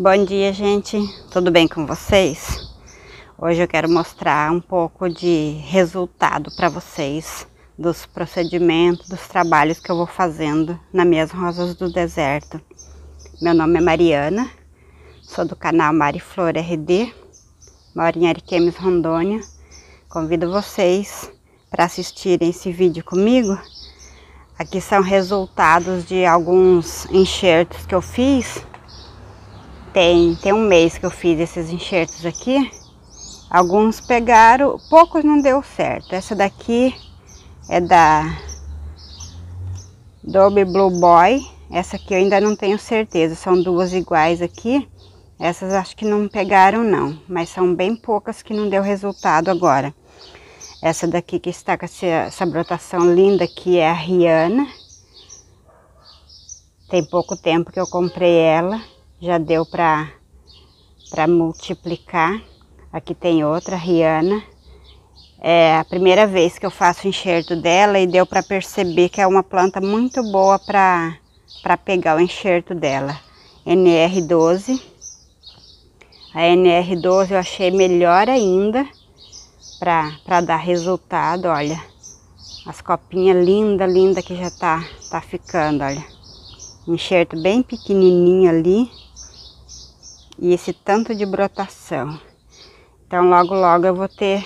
Bom dia, gente. Tudo bem com vocês? Hoje eu quero mostrar um pouco de resultado para vocês dos procedimentos, dos trabalhos que eu vou fazendo nas minhas rosas do deserto. Meu nome é Mariana, sou do canal Mari Flor RD, moro em Ariquemes, Rondônia. Convido vocês para assistirem esse vídeo comigo. Aqui são resultados de alguns enxertos que eu fiz tem, tem um mês que eu fiz esses enxertos aqui. Alguns pegaram, poucos não deu certo. Essa daqui é da Dolby Blue Boy. Essa aqui eu ainda não tenho certeza, são duas iguais aqui. Essas acho que não pegaram não, mas são bem poucas que não deu resultado agora. Essa daqui que está com essa, essa brotação linda aqui é a Rihanna. Tem pouco tempo que eu comprei ela já deu para para multiplicar. Aqui tem outra, Rihanna. É a primeira vez que eu faço enxerto dela e deu para perceber que é uma planta muito boa para para pegar o enxerto dela. NR12. A NR12 eu achei melhor ainda para dar resultado, olha. As copinhas linda, linda que já tá, tá ficando, olha. Enxerto bem pequenininho ali e esse tanto de brotação. Então logo logo eu vou ter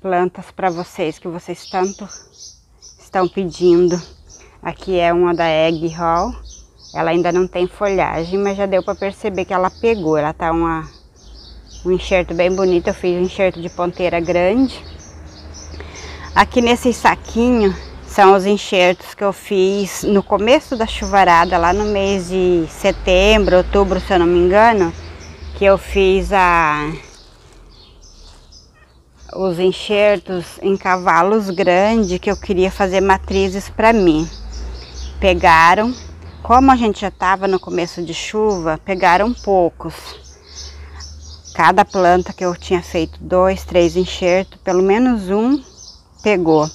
plantas para vocês que vocês tanto estão pedindo. Aqui é uma da Egg Hall. Ela ainda não tem folhagem, mas já deu para perceber que ela pegou. Ela tá uma, um enxerto bem bonito. Eu fiz um enxerto de ponteira grande. Aqui nesse saquinho são os enxertos que eu fiz no começo da chuvarada, lá no mês de setembro, outubro, se eu não me engano, que eu fiz a os enxertos em cavalos grandes que eu queria fazer matrizes para mim. Pegaram, como a gente já estava no começo de chuva, pegaram poucos. Cada planta que eu tinha feito dois, três enxertos, pelo menos um pegou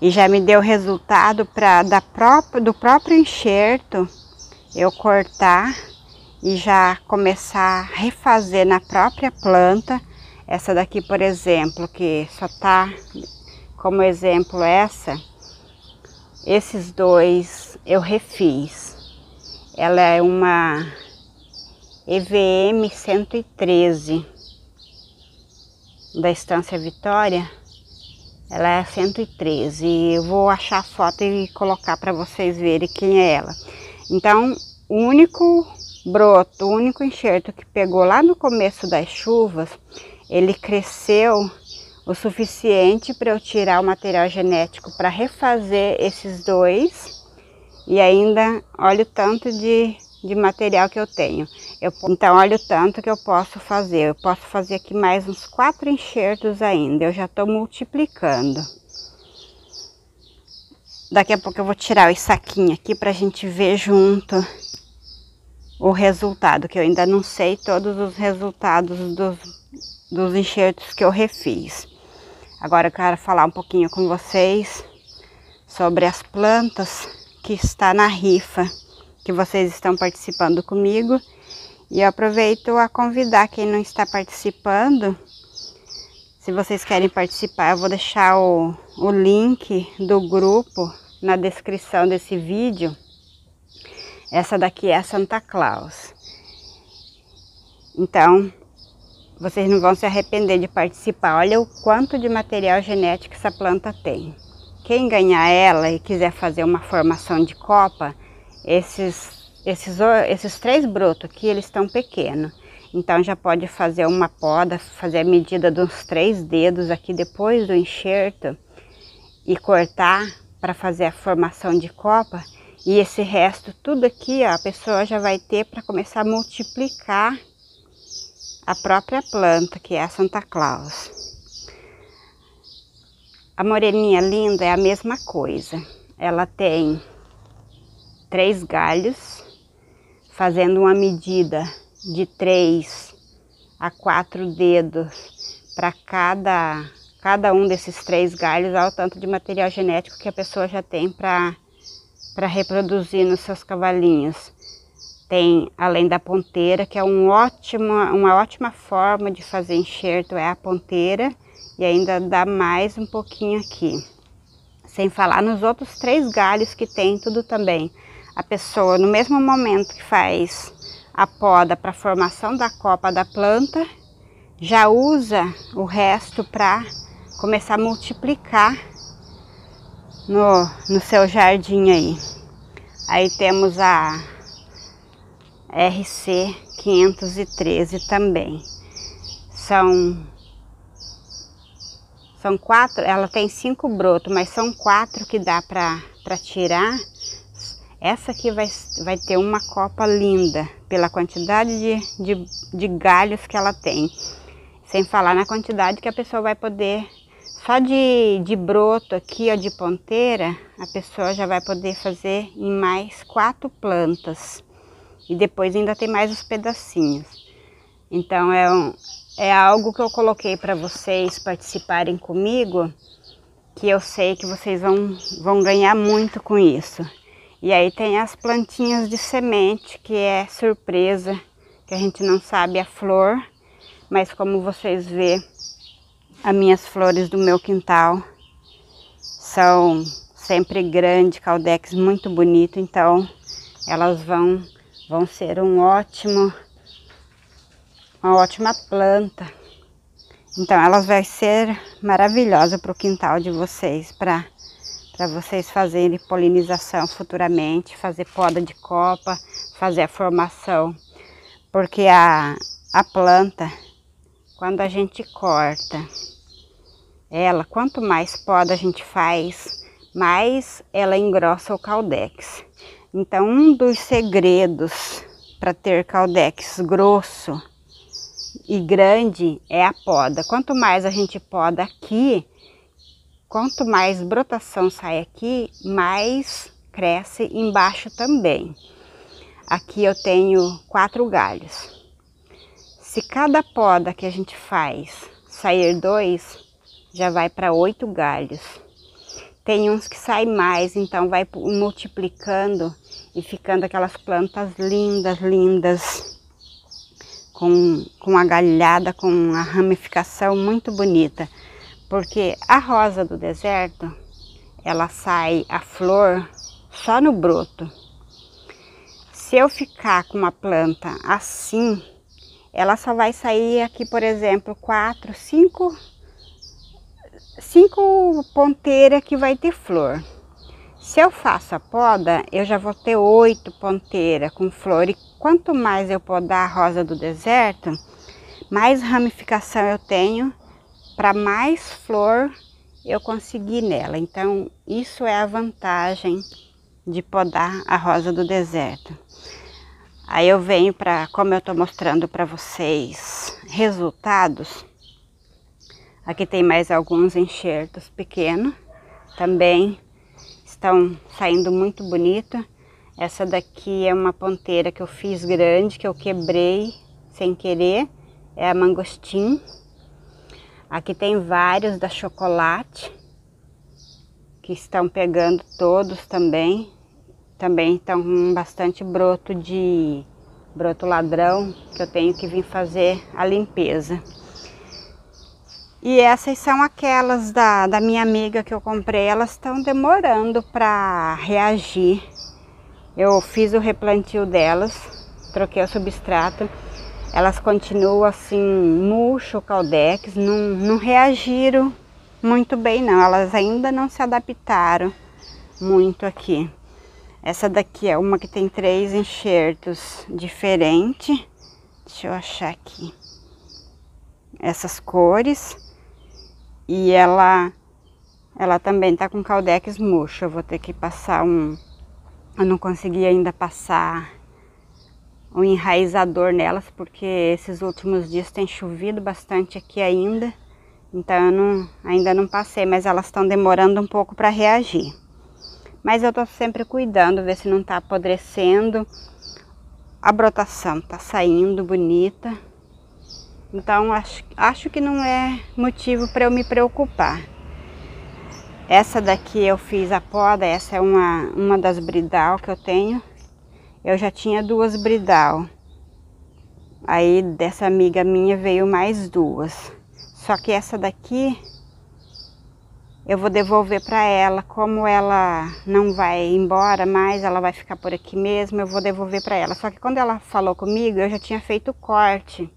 e já me deu resultado para da própria, do próprio enxerto eu cortar e já começar a refazer na própria planta. Essa daqui, por exemplo, que só tá como exemplo essa, esses dois eu refiz. Ela é uma EVM 113 da Estância Vitória ela é 113 e eu vou achar a foto e colocar para vocês verem quem é ela. Então, o único broto, o único enxerto que pegou lá no começo das chuvas, ele cresceu o suficiente para eu tirar o material genético para refazer esses dois. E ainda, olha o tanto de de material que eu tenho. Eu, então, olha o tanto que eu posso fazer. Eu posso fazer aqui mais uns quatro enxertos ainda. Eu já estou multiplicando. Daqui a pouco eu vou tirar os saquinhos aqui para a gente ver junto o resultado, que eu ainda não sei todos os resultados dos, dos enxertos que eu refiz. Agora eu quero falar um pouquinho com vocês sobre as plantas que está na rifa que vocês estão participando comigo. E eu aproveito a convidar quem não está participando. Se vocês querem participar, eu vou deixar o, o link do grupo na descrição desse vídeo. Essa daqui é a Santa Claus. Então, vocês não vão se arrepender de participar. Olha o quanto de material genético essa planta tem. Quem ganhar ela e quiser fazer uma formação de copa, esses, esses, esses três brotos aqui eles estão pequenos. Então já pode fazer uma poda, fazer a medida dos três dedos aqui depois do enxerto e cortar para fazer a formação de copa. E esse resto tudo aqui ó, a pessoa já vai ter para começar a multiplicar a própria planta, que é a Santa Claus. A moreninha linda é a mesma coisa. Ela tem três galhos, fazendo uma medida de três a quatro dedos para cada, cada um desses três galhos, ao tanto de material genético que a pessoa já tem para reproduzir nos seus cavalinhos. Tem, além da ponteira, que é um ótimo, uma ótima forma de fazer enxerto, é a ponteira, e ainda dá mais um pouquinho aqui. Sem falar nos outros três galhos que tem tudo também a pessoa, no mesmo momento que faz a poda para formação da copa da planta, já usa o resto para começar a multiplicar no, no seu jardim aí. Aí temos a RC 513 também. São são quatro, ela tem cinco brotos, mas são quatro que dá para tirar essa aqui vai, vai ter uma copa linda, pela quantidade de, de, de galhos que ela tem. Sem falar na quantidade que a pessoa vai poder, só de, de broto aqui, ó, de ponteira, a pessoa já vai poder fazer em mais quatro plantas. E depois ainda tem mais os pedacinhos. Então é, um, é algo que eu coloquei para vocês participarem comigo, que eu sei que vocês vão, vão ganhar muito com isso. E aí tem as plantinhas de semente, que é surpresa, que a gente não sabe a flor, mas como vocês vê, as minhas flores do meu quintal são sempre grande, caldex muito bonito, então elas vão vão ser um ótimo uma ótima planta. Então elas vai ser maravilhosa para o quintal de vocês para para vocês fazerem polinização futuramente, fazer poda de copa, fazer a formação, porque a, a planta, quando a gente corta ela, quanto mais poda a gente faz, mais ela engrossa o caldex. Então, um dos segredos para ter caldex grosso e grande é a poda. Quanto mais a gente poda aqui, Quanto mais brotação sai aqui, mais cresce embaixo também. Aqui eu tenho quatro galhos. Se cada poda que a gente faz sair dois, já vai para oito galhos. Tem uns que saem mais, então vai multiplicando e ficando aquelas plantas lindas, lindas, com, com a galhada, com a ramificação muito bonita porque a rosa do deserto ela sai a flor só no broto. Se eu ficar com uma planta assim, ela só vai sair aqui, por exemplo, quatro, cinco, cinco ponteiras que vai ter flor. Se eu faço a poda, eu já vou ter oito ponteiras com flor. E quanto mais eu podar a rosa do deserto, mais ramificação eu tenho para mais flor eu conseguir nela. Então, isso é a vantagem de podar a rosa do deserto. Aí eu venho para, como eu estou mostrando para vocês, resultados. Aqui tem mais alguns enxertos pequenos, também estão saindo muito bonito. Essa daqui é uma ponteira que eu fiz grande, que eu quebrei sem querer, é a mangostim. Aqui tem vários da chocolate que estão pegando todos também. Também estão com bastante broto de broto ladrão que eu tenho que vir fazer a limpeza. E essas são aquelas da, da minha amiga que eu comprei, elas estão demorando para reagir. Eu fiz o replantio delas, troquei o substrato elas continuam assim, murcho, caldex, não, não reagiram muito bem não, elas ainda não se adaptaram muito aqui. Essa daqui é uma que tem três enxertos diferentes. Deixa eu achar aqui. Essas cores. E ela ela também tá com caldex murcho. Eu vou ter que passar um... Eu não consegui ainda passar um enraizador nelas, porque esses últimos dias tem chovido bastante aqui ainda. Então eu não, ainda não passei, mas elas estão demorando um pouco para reagir. Mas eu estou sempre cuidando, ver se não está apodrecendo. A brotação está saindo bonita. Então acho, acho que não é motivo para eu me preocupar. Essa daqui eu fiz a poda, essa é uma, uma das bridal que eu tenho eu já tinha duas bridal. Aí dessa amiga minha veio mais duas. Só que essa daqui eu vou devolver para ela, como ela não vai embora mais, ela vai ficar por aqui mesmo, eu vou devolver para ela. Só que quando ela falou comigo, eu já tinha feito o corte.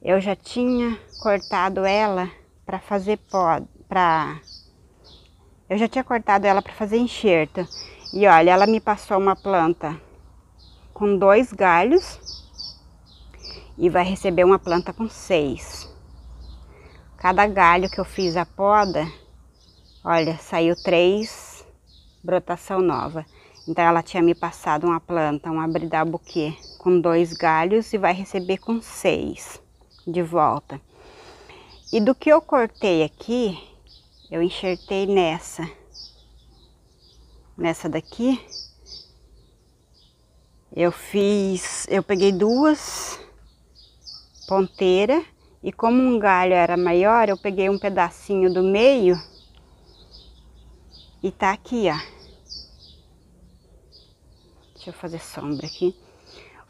Eu já tinha cortado ela para fazer pod, para Eu já tinha cortado ela para fazer enxerto. E olha, ela me passou uma planta com dois galhos e vai receber uma planta com seis. Cada galho que eu fiz a poda, olha, saiu três brotação nova. Então ela tinha me passado uma planta, um abridá buquê com dois galhos e vai receber com seis de volta. E do que eu cortei aqui, eu enxertei nessa, nessa daqui, eu fiz, eu peguei duas ponteiras e como um galho era maior, eu peguei um pedacinho do meio e tá aqui, ó. Deixa eu fazer sombra aqui.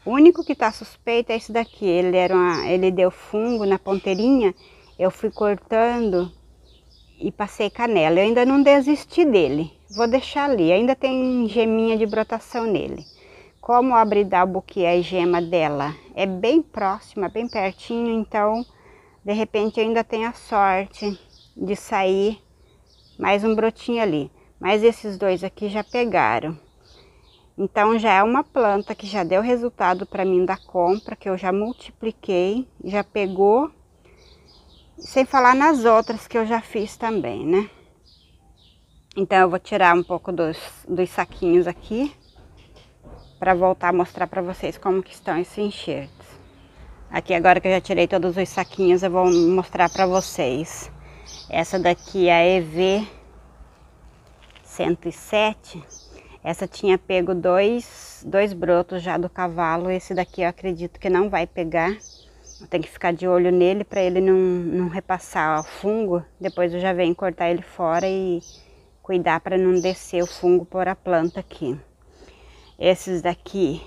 O único que tá suspeito é esse daqui. Ele, era uma, ele deu fungo na ponteirinha. Eu fui cortando e passei canela. Eu ainda não desisti dele. Vou deixar ali. Ainda tem geminha de brotação nele como abre abridalbo que é a gema dela é bem próxima, bem pertinho, então de repente ainda tem a sorte de sair mais um brotinho ali. Mas esses dois aqui já pegaram. Então já é uma planta que já deu resultado para mim da compra, que eu já multipliquei, já pegou. Sem falar nas outras que eu já fiz também, né? Então eu vou tirar um pouco dos, dos saquinhos aqui para voltar a mostrar para vocês como que estão esses enxertos. Aqui agora que eu já tirei todos os saquinhos, eu vou mostrar para vocês. Essa daqui é a EV 107. Essa tinha pego dois, dois brotos já do cavalo. Esse daqui eu acredito que não vai pegar. Tem que ficar de olho nele para ele não, não repassar o fungo. Depois eu já venho cortar ele fora e cuidar para não descer o fungo por a planta aqui. Esses daqui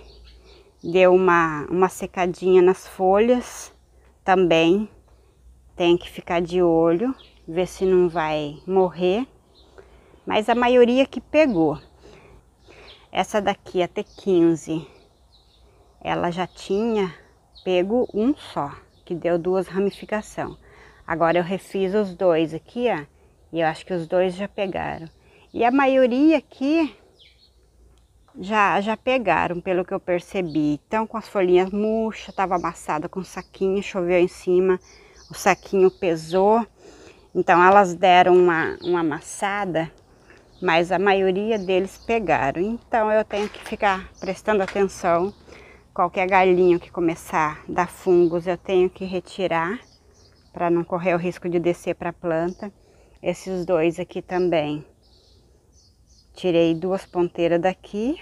deu uma, uma secadinha nas folhas também. Tem que ficar de olho, ver se não vai morrer. Mas a maioria que pegou. Essa daqui, até 15 ela já tinha pego um só, que deu duas ramificações. Agora eu refiz os dois aqui, ó, e eu acho que os dois já pegaram. E a maioria aqui já, já pegaram, pelo que eu percebi. Então, com as folhinhas murchas, estava amassada com o saquinho, choveu em cima, o saquinho pesou. Então, elas deram uma, uma amassada, mas a maioria deles pegaram. Então, eu tenho que ficar prestando atenção. Qualquer galinho que começar a dar fungos, eu tenho que retirar para não correr o risco de descer para a planta. Esses dois aqui também Tirei duas ponteiras daqui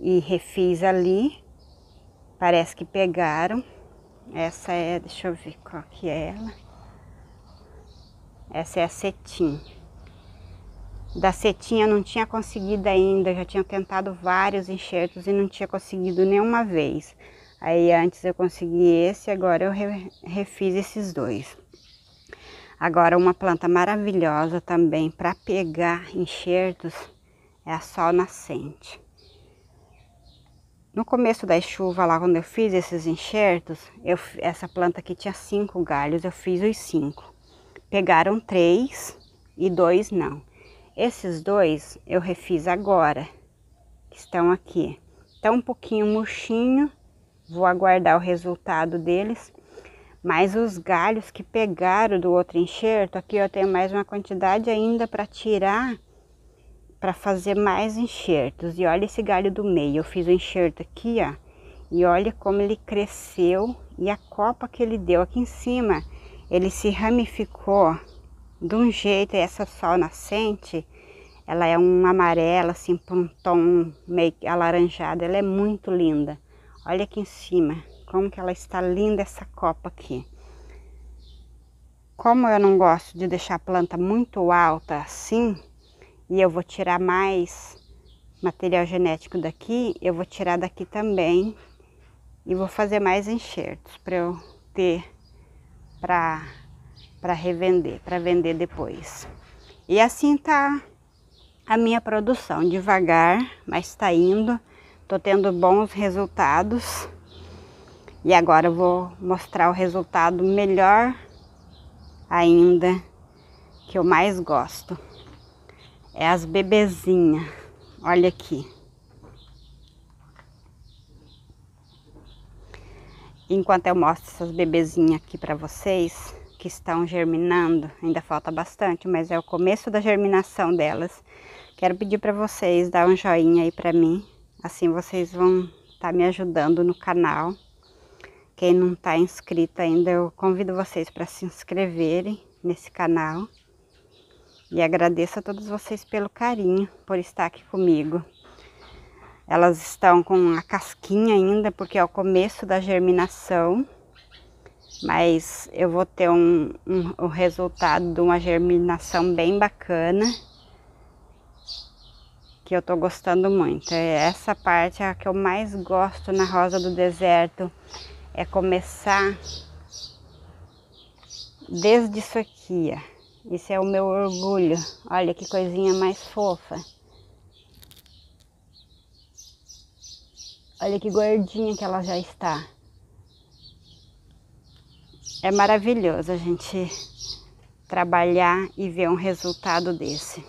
e refiz ali. Parece que pegaram. Essa é, deixa eu ver qual que é ela. Essa é a cetim. Da setinha eu não tinha conseguido ainda, já tinha tentado vários enxertos e não tinha conseguido nenhuma vez. Aí antes eu consegui esse, agora eu refiz esses dois. Agora, uma planta maravilhosa também para pegar enxertos é a sol nascente. No começo da chuva, lá quando eu fiz esses enxertos, eu, essa planta aqui tinha cinco galhos, eu fiz os cinco. Pegaram três e dois não. Esses dois eu refiz agora, que estão aqui. Está um pouquinho murchinho, vou aguardar o resultado deles mas os galhos que pegaram do outro enxerto, aqui eu tenho mais uma quantidade ainda para tirar, para fazer mais enxertos. E olha esse galho do meio, eu fiz o um enxerto aqui, ó. E olha como ele cresceu e a copa que ele deu aqui em cima. Ele se ramificou de um jeito, essa sol nascente, ela é um amarelo, assim, para um tom meio alaranjado. Ela é muito linda. Olha aqui em cima como que ela está linda essa copa aqui. Como eu não gosto de deixar a planta muito alta assim, e eu vou tirar mais material genético daqui, eu vou tirar daqui também e vou fazer mais enxertos para eu ter para para revender, para vender depois. E assim tá a minha produção, devagar, mas está indo. Tô tendo bons resultados. E agora eu vou mostrar o resultado melhor ainda, que eu mais gosto. É as bebezinhas. Olha aqui. Enquanto eu mostro essas bebezinhas aqui para vocês, que estão germinando, ainda falta bastante, mas é o começo da germinação delas. Quero pedir para vocês dar um joinha aí para mim, assim vocês vão estar tá me ajudando no canal quem não está inscrito ainda, eu convido vocês para se inscreverem nesse canal. E agradeço a todos vocês pelo carinho, por estar aqui comigo. Elas estão com a casquinha ainda, porque é o começo da germinação. Mas eu vou ter um, um, um resultado de uma germinação bem bacana. Que eu estou gostando muito. É essa parte é a que eu mais gosto na Rosa do Deserto é começar desde isso aqui, ó. Isso é o meu orgulho. Olha que coisinha mais fofa. Olha que gordinha que ela já está. É maravilhoso a gente trabalhar e ver um resultado desse.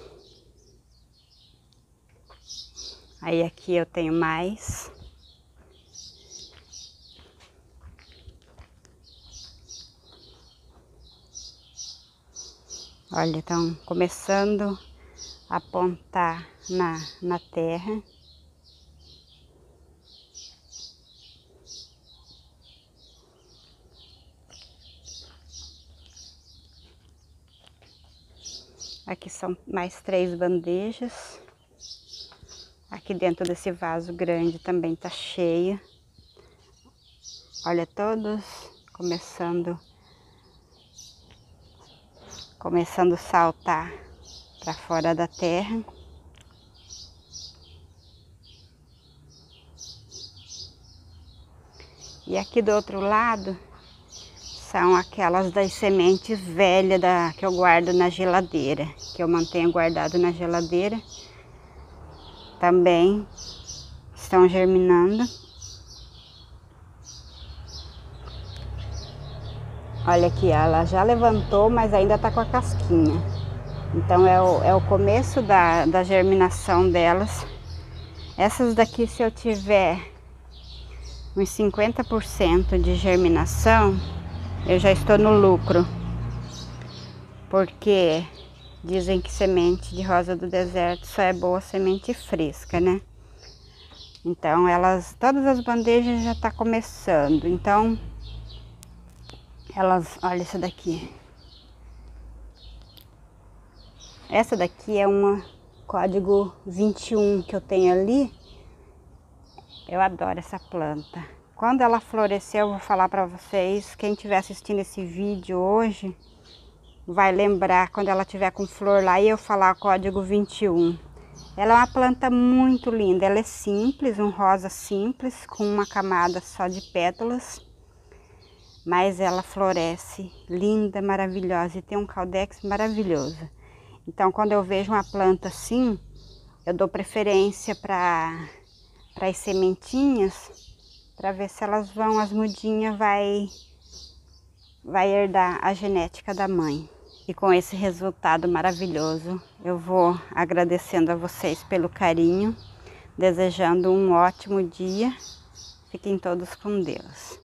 Aí aqui eu tenho mais. Olha, estão começando a apontar na, na terra. Aqui são mais três bandejas. Aqui dentro desse vaso grande também tá cheio. Olha todos começando a começando a saltar para fora da terra. E aqui do outro lado são aquelas das sementes velhas da, que eu guardo na geladeira, que eu mantenho guardado na geladeira. Também estão germinando. Olha aqui, ela já levantou, mas ainda está com a casquinha. Então é o, é o começo da, da germinação delas. Essas daqui, se eu tiver uns 50% de germinação, eu já estou no lucro. Porque dizem que semente de rosa do deserto só é boa semente fresca, né? Então elas, todas as bandejas já está começando. Então elas, olha essa daqui. Essa daqui é uma código 21 que eu tenho ali. Eu adoro essa planta. Quando ela florescer, eu vou falar para vocês. Quem estiver assistindo esse vídeo hoje, vai lembrar quando ela tiver com flor lá e eu falar código 21. Ela é uma planta muito linda. Ela é simples, um rosa simples, com uma camada só de pétalas mas ela floresce linda, maravilhosa e tem um caldex maravilhoso. Então, quando eu vejo uma planta assim, eu dou preferência para as sementinhas, para ver se elas vão, as mudinhas vai vai herdar a genética da mãe. E com esse resultado maravilhoso, eu vou agradecendo a vocês pelo carinho, desejando um ótimo dia. Fiquem todos com Deus.